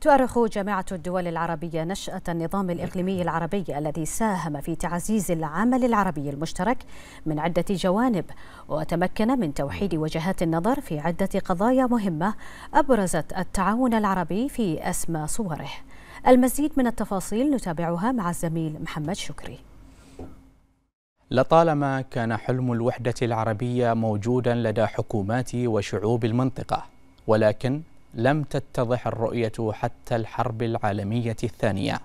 تؤرخ جامعة الدول العربية نشأة النظام الإقليمي العربي الذي ساهم في تعزيز العمل العربي المشترك من عدة جوانب وتمكن من توحيد وجهات النظر في عدة قضايا مهمة أبرزت التعاون العربي في أسمى صوره المزيد من التفاصيل نتابعها مع الزميل محمد شكري لطالما كان حلم الوحدة العربية موجودا لدى حكومات وشعوب المنطقة ولكن لم تتضح الرؤية حتى الحرب العالمية الثانية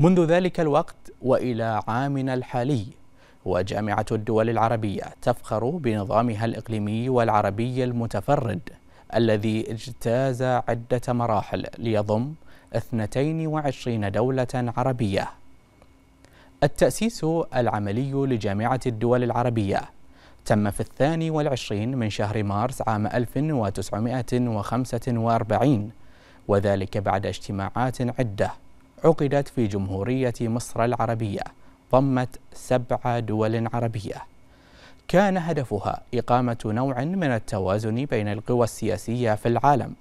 منذ ذلك الوقت وإلى عامنا الحالي وجامعة الدول العربية تفخر بنظامها الإقليمي والعربي المتفرد الذي اجتاز عدة مراحل ليضم 22 دولة عربية التأسيس العملي لجامعة الدول العربية تم في الثاني والعشرين من شهر مارس عام 1945 وذلك بعد اجتماعات عدة عقدت في جمهورية مصر العربية ضمت سبع دول عربية كان هدفها إقامة نوع من التوازن بين القوى السياسية في العالم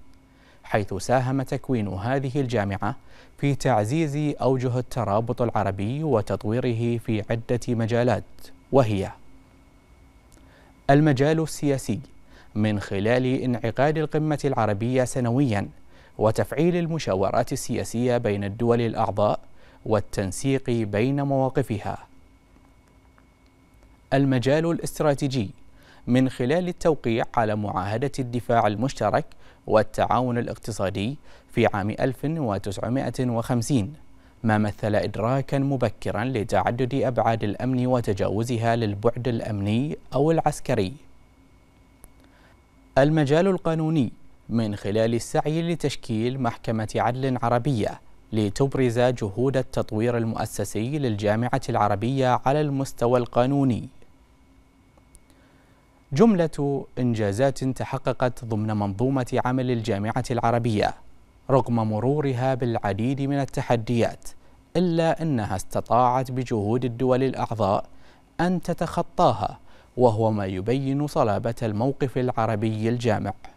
حيث ساهم تكوين هذه الجامعة في تعزيز أوجه الترابط العربي وتطويره في عدة مجالات وهي المجال السياسي من خلال انعقاد القمة العربية سنويا وتفعيل المشاورات السياسية بين الدول الأعضاء والتنسيق بين مواقفها. المجال الاستراتيجي من خلال التوقيع على معاهدة الدفاع المشترك والتعاون الاقتصادي في عام 1950 ما مثل إدراكا مبكرا لتعدد أبعاد الأمن وتجاوزها للبعد الأمني أو العسكري المجال القانوني من خلال السعي لتشكيل محكمة عدل عربية لتبرز جهود التطوير المؤسسي للجامعة العربية على المستوى القانوني جملة إنجازات تحققت ضمن منظومة عمل الجامعة العربية رغم مرورها بالعديد من التحديات إلا أنها استطاعت بجهود الدول الأعضاء أن تتخطاها وهو ما يبين صلابة الموقف العربي الجامع